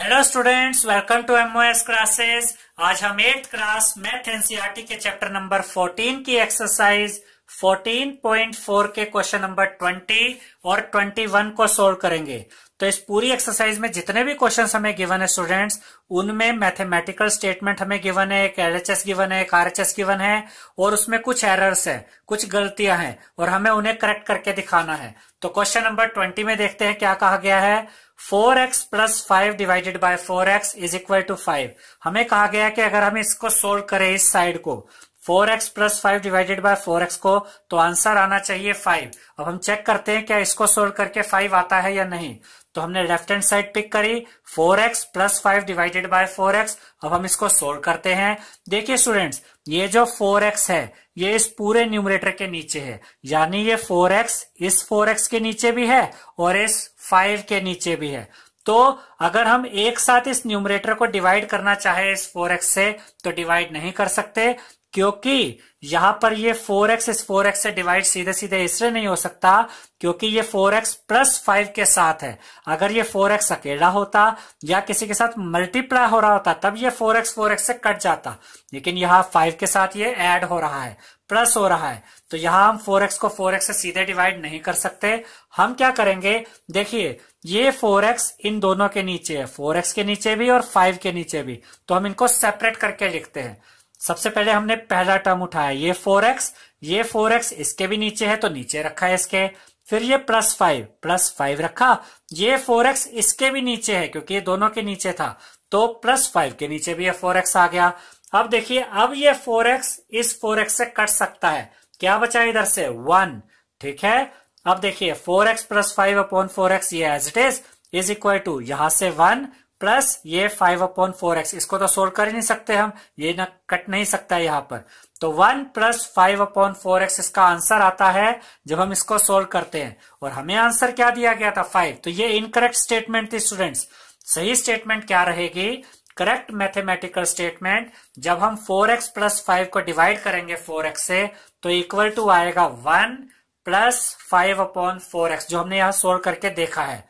hello students welcome to M O S classes आज हम eight class math NCERT के chapter number 14 की एक्सरसाइज 14.4 के क्वेश्चन नंबर 20 और 21 को सोल्व करेंगे तो इस पूरी एक्सरसाइज में जितने भी क्वेश्चन हमें गिवन है स्टूडेंट्स उनमें मैथमेटिकल स्टेटमेंट हमें गिवन है एक एलएचएस गिवन है एक आरएचएस गिवन है और उसमें कुछ एरर्स हैं कुछ गलतियां हैं और हमें उन्हें करेक्ट करके दिखाना है तो क्वेश्चन नंबर ट्वेंटी में देखते हैं क्या कहा गया है four x plus five divided by four x is equal to five हमें कहा गया कि अगर हम इसको सोल्व करें इस साइड को four x plus five divided by four x को तो आंसर आना चाहिए फाइव अब हम चेक करते हैं क्या इसको सोल्व करके फाइव आता है या नहीं तो हमने लेफ्ट हैंड साइड पिक करी four x plus five divided by x अब हम इसको सोल्व करते हैं देखिए स्टूडेंट्स ये जो फोर एक्स है ये इस पूरे न्यूमरेटर के नीचे है यानी ये फोर एक्स इस फोर एक्स के नीचे भी है और इस फाइव के नीचे भी है तो अगर हम एक साथ इस न्यूमरेटर को डिवाइड करना चाहे इस एक्स से तो डिवाइड नहीं कर सकते क्योंकि यहां पर ये 4x इस 4x से डिवाइड सीधे सीधे इसलिए नहीं हो सकता क्योंकि ये 4x प्लस फाइव के साथ है अगर ये 4x अकेला होता या किसी के साथ मल्टीप्लाई हो रहा होता तब ये 4x 4x से कट जाता लेकिन यहाँ 5 के साथ ये ऐड हो रहा है प्लस हो रहा है तो यहां हम 4x को 4x से सीधे डिवाइड नहीं कर सकते हम क्या करेंगे देखिए ये 4x इन दोनों के नीचे है 4x के नीचे भी और 5 के नीचे भी तो हम इनको सेपरेट करके लिखते हैं सबसे पहले हमने पहला टर्म उठाया ये फोर एक्स ये फोर एक्स इसके भी नीचे है तो नीचे रखा है इसके फिर ये प्लस फाइव प्लस फाइव रखा ये फोर एक्स इसके भी नीचे है क्योंकि ये दोनों के नीचे था तो प्लस फाइव के नीचे भी ये फोर एक्स आ गया अब देखिए अब ये फोर एक्स इस फोर एक्स से कट सकता है क्या बचा इधर से वन ठीक है अब देखिए four x plus five upon four x ये as it is is equal to यहां से वन प्लस ये फाइव अपॉन फोर एक्स इसको तो सोल्व कर ही नहीं सकते हम ये ना कट नहीं सकता यहां पर तो one plus five upon four x इसका आंसर आता है जब हम इसको सोल्व करते हैं और हमें आंसर क्या दिया गया था फाइव तो ये इनकरेक्ट स्टेटमेंट थी स्टूडेंट्स सही स्टेटमेंट क्या रहेगी करेक्ट मैथमेटिकल स्टेटमेंट जब हम फोर एक्स प्लस फाइव को डिवाइड करेंगे फोर एक्स से तो इक्वल टू आएगा one plus five upon four x जो हमने यहां सोल्व करके देखा है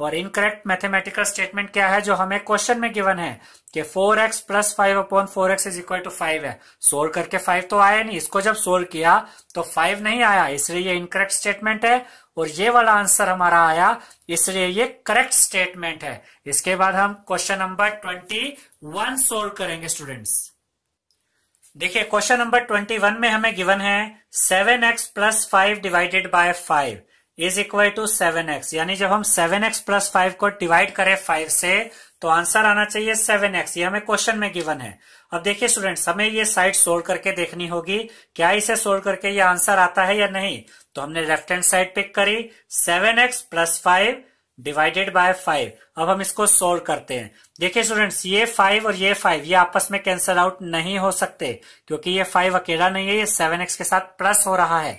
और इनकरेक्ट मैथमेटिकल स्टेटमेंट क्या है जो हमें क्वेश्चन में गिवन है कि 4x x plus five upon four x is equal to five है सोल्व करके फाइव तो आया नहीं इसको जब सोल्व किया तो फाइव नहीं आया इसलिए ये इनकरेक्ट स्टेटमेंट है और ये वाला आंसर हमारा आया इसलिए ये करेक्ट स्टेटमेंट है इसके बाद हम question number twenty one solve करेंगे स्टूडेंट्स देखिए क्वेश्चन नंबर ट्वेंटी वन में हमें गिवन है seven x plus five divided by five is equal to seven x यानी जब हम सेवन एक्स प्लस फाइव को डिवाइड करें फाइव से तो आंसर आना चाहिए सेवन एक्स ये हमें क्वेश्चन में गिवन है अब देखिए स्टूडेंट्स हमें ये साइड सोल्व करके देखनी होगी क्या इसे सोल्व करके ये आंसर आता है या नहीं तो हमने लेफ्ट हैंड साइड पिक करी seven x plus five divided by five अब हम इसको सोल्व करते हैं देखिए स्टूडेंट्स ये फाइव और ये फाइव ये आपस में कैंसल आउट नहीं हो सकते क्योंकि ये फाइव अकेला नहीं है ये सेवन एक्स के साथ प्लस हो रहा है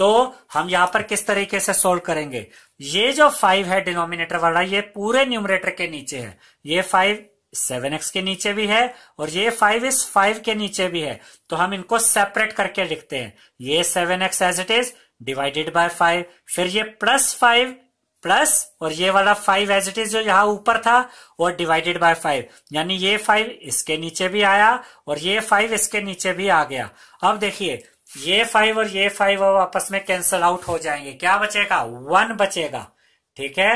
तो हम यहां पर किस तरीके से सोल्व करेंगे ये जो फाइव है डिनोमिनेटर वाला ये पूरे न्यूमरेटर के नीचे है ये फाइव सेवन एक्स के नीचे भी है और ये फाइव इस फाइव के नीचे भी है तो हम इनको सेपरेट करके लिखते हैं ये seven x as it is divided by five फिर ये प्लस फाइव प्लस और ये वाला फाइव एज इट इज जो यहाँ ऊपर था और डिवाइडेड बाय फाइव यानी ये फाइव इसके नीचे भी आया और ये फाइव इसके नीचे भी आ गया अब देखिए ये फाइव और ये फाइव अब आपस में कैंसल आउट हो जाएंगे क्या बचेगा वन बचेगा ठीक है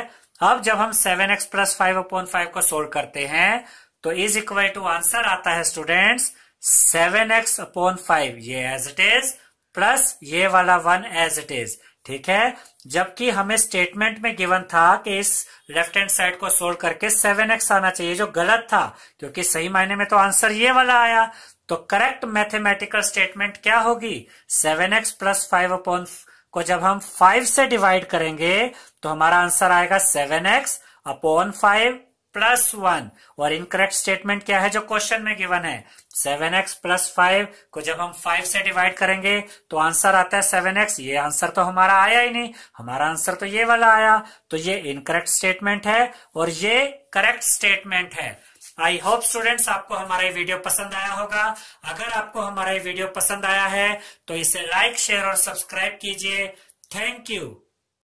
अब जब हम seven x plus five upon five को सोल्व करते हैं तो इज इक्वल टू आंसर आता है students seven x upon five ये एज इट इज प्लस ये वाला वन एज इट इज ठीक है जबकि हमें स्टेटमेंट में गिवन था कि इस लेफ्ट हैंड साइड को सोल्व करके सेवन एक्स आना चाहिए जो गलत था क्योंकि सही मायने में तो आंसर ये वाला आया तो करेक्ट मैथमेटिकल स्टेटमेंट क्या होगी seven x plus five upon को जब हम फाइव से डिवाइड करेंगे तो हमारा आंसर आएगा seven x upon five plus one और इनकरेक्ट स्टेटमेंट क्या है जो क्वेश्चन में गिवन है सेवन एक्स प्लस फाइव को जब हम फाइव से डिवाइड करेंगे तो आंसर आता है सेवन एक्स ये आंसर तो हमारा आया ही नहीं हमारा आंसर तो ये वाला आया तो ये इनकरेक्ट स्टेटमेंट है और ये करेक्ट स्टेटमेंट है आई होप स्टूडेंट्स आपको हमारा ये वीडियो पसंद आया होगा अगर आपको हमारा ये वीडियो पसंद आया है तो इसे लाइक शेयर और सब्सक्राइब कीजिए थैंक यू